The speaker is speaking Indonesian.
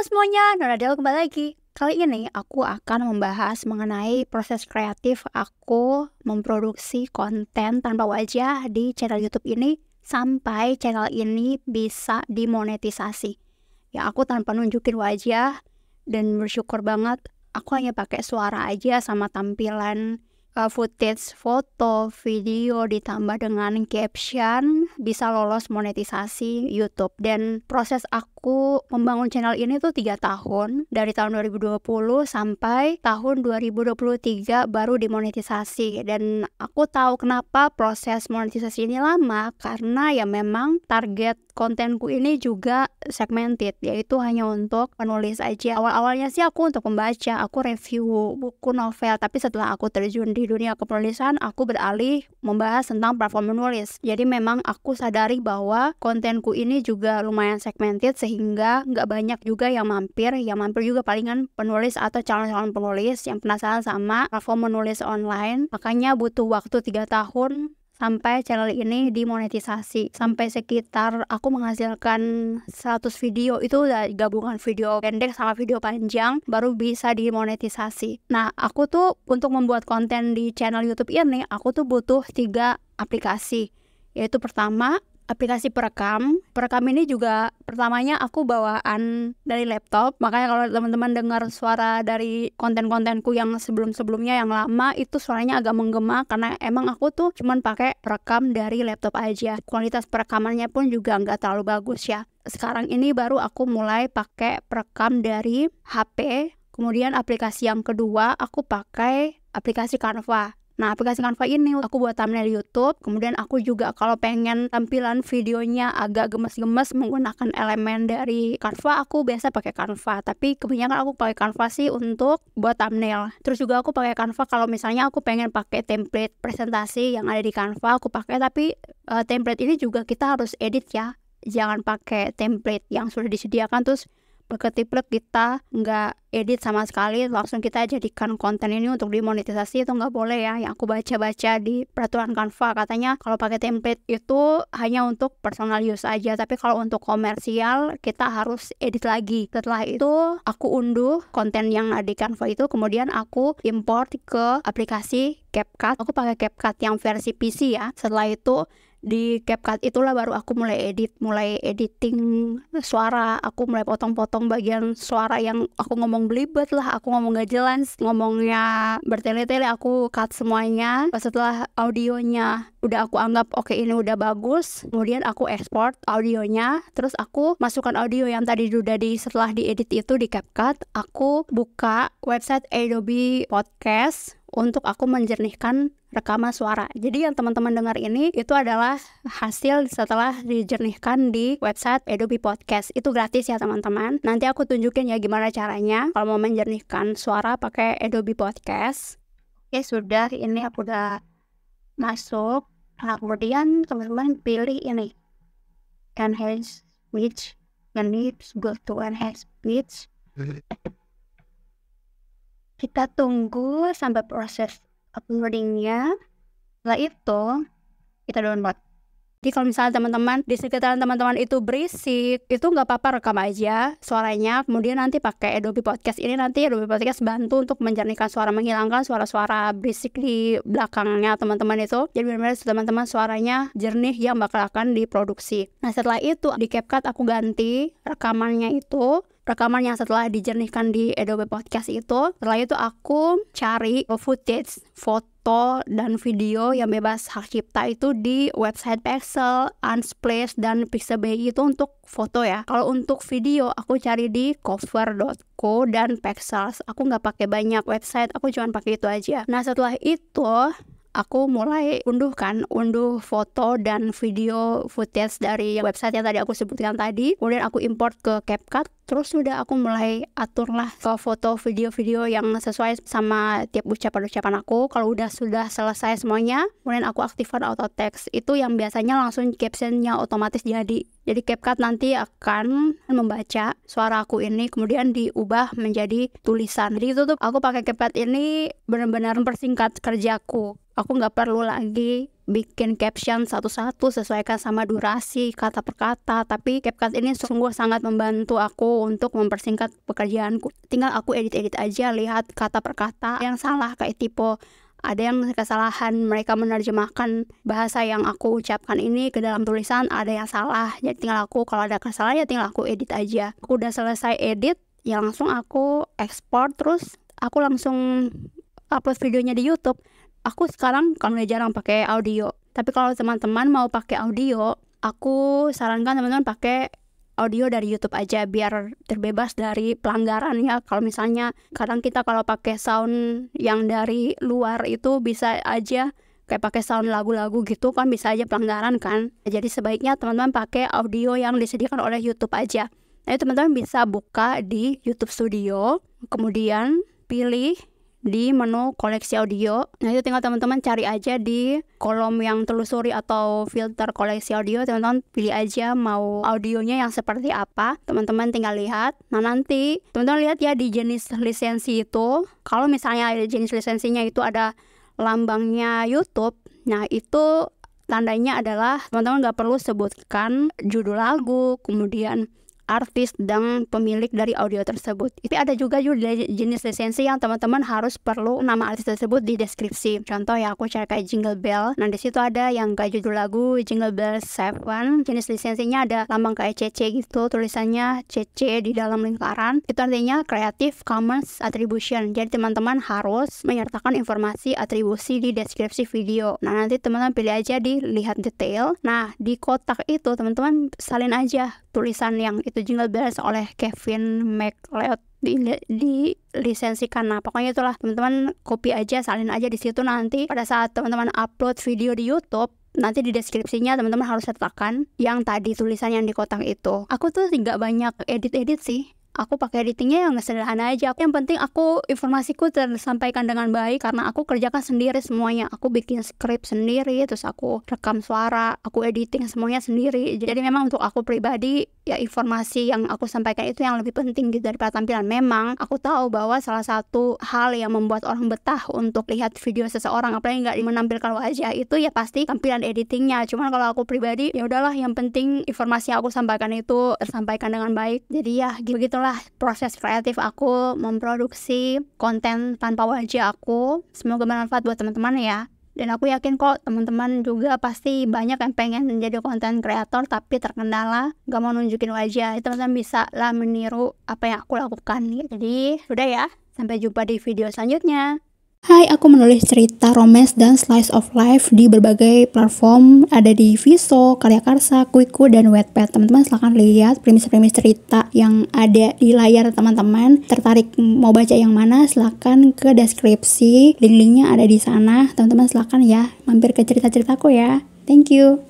Halo semuanya, Nora Del kembali lagi. Kali ini aku akan membahas mengenai proses kreatif aku memproduksi konten tanpa wajah di channel YouTube ini sampai channel ini bisa dimonetisasi. Ya aku tanpa nunjukin wajah dan bersyukur banget aku hanya pakai suara aja sama tampilan Eh, footage foto, video ditambah dengan caption bisa lolos monetisasi YouTube. Dan proses aku membangun channel ini tuh tiga tahun dari tahun 2020 sampai tahun 2023 baru dimonetisasi. Dan aku tahu kenapa proses monetisasi ini lama karena ya memang target kontenku ini juga segmented yaitu hanya untuk penulis aja awal-awalnya sih aku untuk membaca, aku review buku novel tapi setelah aku terjun di dunia kepenulisan aku beralih membahas tentang platform menulis jadi memang aku sadari bahwa kontenku ini juga lumayan segmented sehingga nggak banyak juga yang mampir yang mampir juga palingan penulis atau calon-calon penulis yang penasaran sama platform menulis online makanya butuh waktu tiga tahun sampai channel ini dimonetisasi sampai sekitar aku menghasilkan 100 video itu udah gabungan video pendek sama video panjang baru bisa dimonetisasi nah aku tuh untuk membuat konten di channel YouTube ini aku tuh butuh tiga aplikasi yaitu pertama aplikasi perekam. Perekam ini juga pertamanya aku bawaan dari laptop. Makanya kalau teman-teman dengar suara dari konten-kontenku yang sebelum-sebelumnya yang lama itu suaranya agak menggema karena emang aku tuh cuman pakai rekam dari laptop aja. Kualitas perekamannya pun juga nggak terlalu bagus ya. Sekarang ini baru aku mulai pakai perekam dari HP. Kemudian aplikasi yang kedua aku pakai aplikasi Canva. Nah, aplikasi Canva ini aku buat thumbnail YouTube, kemudian aku juga kalau pengen tampilan videonya agak gemes-gemes menggunakan elemen dari Canva, aku biasa pakai Canva, tapi kebanyakan aku pakai Canva sih untuk buat thumbnail. Terus juga aku pakai Canva kalau misalnya aku pengen pakai template presentasi yang ada di Canva, aku pakai tapi uh, template ini juga kita harus edit ya. Jangan pakai template yang sudah disediakan terus plek kita nggak edit sama sekali langsung kita jadikan konten ini untuk dimonetisasi itu nggak boleh ya yang aku baca-baca di peraturan Canva katanya kalau pakai template itu hanya untuk personal use aja tapi kalau untuk komersial kita harus edit lagi setelah itu aku unduh konten yang ada di Canva itu kemudian aku import ke aplikasi CapCut aku pakai CapCut yang versi PC ya setelah itu di CapCut itulah baru aku mulai edit, mulai editing suara, aku mulai potong-potong bagian suara yang aku ngomong belibet lah, aku ngomong gak jelas, ngomongnya bertele-tele, aku cut semuanya. Setelah audionya udah aku anggap oke okay, ini udah bagus, kemudian aku export audionya, terus aku masukkan audio yang tadi udah di setelah diedit itu di CapCut, aku buka website Adobe Podcast untuk aku menjernihkan rekaman suara. Jadi yang teman-teman dengar ini itu adalah hasil setelah dijernihkan di website Adobe Podcast. Itu gratis ya teman-teman. Nanti aku tunjukin ya gimana caranya kalau mau menjernihkan suara pakai Adobe Podcast. Oke sudah ini aku udah masuk. Nah, kemudian teman-teman pilih ini enhance speech, the go to enhance speech kita tunggu sampai proses uploadingnya setelah itu kita download jadi kalau misalnya teman-teman di sekitaran teman-teman itu berisik, itu nggak apa-apa rekam aja suaranya. Kemudian nanti pakai Adobe Podcast ini nanti Adobe Podcast bantu untuk menjernihkan suara, menghilangkan suara-suara berisik di belakangnya teman-teman itu. Jadi benar-benar teman-teman suaranya jernih yang bakal akan diproduksi. Nah setelah itu di CapCut aku ganti rekamannya itu rekaman yang setelah dijernihkan di Adobe Podcast itu setelah itu aku cari footage foto dan video yang bebas hak cipta itu di website Pexel, Unsplash, dan Pixabay itu untuk foto ya. Kalau untuk video aku cari di cover.co dan Pexels. Aku nggak pakai banyak website, aku cuma pakai itu aja. Nah setelah itu aku mulai unduhkan unduh foto dan video footage dari website yang tadi aku sebutkan tadi. Kemudian aku import ke CapCut. Terus udah aku mulai aturlah ke foto video-video yang sesuai sama tiap ucapan-ucapan aku. Kalau udah sudah selesai semuanya, kemudian aku aktifkan auto text. Itu yang biasanya langsung captionnya otomatis jadi. Jadi CapCut nanti akan membaca suara aku ini kemudian diubah menjadi tulisan. Jadi itu tuh aku pakai CapCut ini benar-benar mempersingkat kerjaku. Aku nggak perlu lagi bikin caption satu-satu sesuaikan sama durasi kata per kata tapi CapCut ini sungguh sangat membantu aku untuk mempersingkat pekerjaanku tinggal aku edit-edit aja lihat kata per kata yang salah kayak tipe ada yang kesalahan mereka menerjemahkan bahasa yang aku ucapkan ini ke dalam tulisan ada yang salah jadi tinggal aku kalau ada kesalahan ya tinggal aku edit aja aku udah selesai edit ya langsung aku ekspor terus aku langsung upload videonya di YouTube aku sekarang kalau udah jarang pakai audio tapi kalau teman-teman mau pakai audio aku sarankan teman-teman pakai audio dari YouTube aja biar terbebas dari pelanggaran ya. Kalau misalnya kadang kita kalau pakai sound yang dari luar itu bisa aja kayak pakai sound lagu-lagu gitu kan bisa aja pelanggaran kan. Jadi sebaiknya teman-teman pakai audio yang disediakan oleh YouTube aja. Nah, teman-teman bisa buka di YouTube Studio, kemudian pilih di menu koleksi audio. Nah, itu tinggal teman-teman cari aja di kolom yang telusuri atau filter koleksi audio. Teman-teman pilih aja mau audionya yang seperti apa. Teman-teman tinggal lihat. Nah, nanti teman-teman lihat ya di jenis lisensi itu. Kalau misalnya ada jenis lisensinya itu ada lambangnya YouTube. Nah, itu tandanya adalah teman-teman nggak perlu sebutkan judul lagu, kemudian artis dan pemilik dari audio tersebut. Tapi ada juga juga jenis lisensi yang teman-teman harus perlu nama artis tersebut di deskripsi. Contoh ya aku cari kayak Jingle Bell. Nah di ada yang kayak judul lagu Jingle Bell Seven. Jenis lisensinya ada lambang kayak CC gitu, tulisannya CC di dalam lingkaran. Itu artinya Creative Commons Attribution. Jadi teman-teman harus menyertakan informasi atribusi di deskripsi video. Nah nanti teman-teman pilih aja di lihat detail. Nah di kotak itu teman-teman salin aja tulisan yang itu Jingle Bells oleh Kevin MacLeod di, di lisensikan nah pokoknya itulah teman-teman copy aja salin aja di situ nanti pada saat teman-teman upload video di YouTube nanti di deskripsinya teman-teman harus sertakan yang tadi tulisan yang di kotak itu. Aku tuh nggak banyak edit-edit sih aku pakai editingnya yang sederhana aja. Yang penting aku informasiku tersampaikan dengan baik karena aku kerjakan sendiri semuanya. Aku bikin script sendiri, terus aku rekam suara, aku editing semuanya sendiri. Jadi memang untuk aku pribadi ya informasi yang aku sampaikan itu yang lebih penting gitu daripada tampilan. Memang aku tahu bahwa salah satu hal yang membuat orang betah untuk lihat video seseorang apalagi nggak menampilkan wajah itu ya pasti tampilan editingnya. Cuman kalau aku pribadi ya udahlah yang penting informasi yang aku sampaikan itu tersampaikan dengan baik. Jadi ya begitulah proses kreatif aku memproduksi konten tanpa wajah aku. Semoga bermanfaat buat teman-teman ya dan aku yakin kok teman-teman juga pasti banyak yang pengen menjadi konten kreator tapi terkendala gak mau nunjukin wajah teman-teman bisa lah meniru apa yang aku lakukan jadi udah ya sampai jumpa di video selanjutnya Hai, aku menulis cerita romance dan slice of life di berbagai platform. Ada di Viso, Karya Karsa, Kuiku, dan Wattpad. Teman-teman silahkan lihat premis-premis cerita yang ada di layar teman-teman. Tertarik mau baca yang mana? Silahkan ke deskripsi. Link-linknya ada di sana. Teman-teman silahkan ya mampir ke cerita-ceritaku ya. Thank you.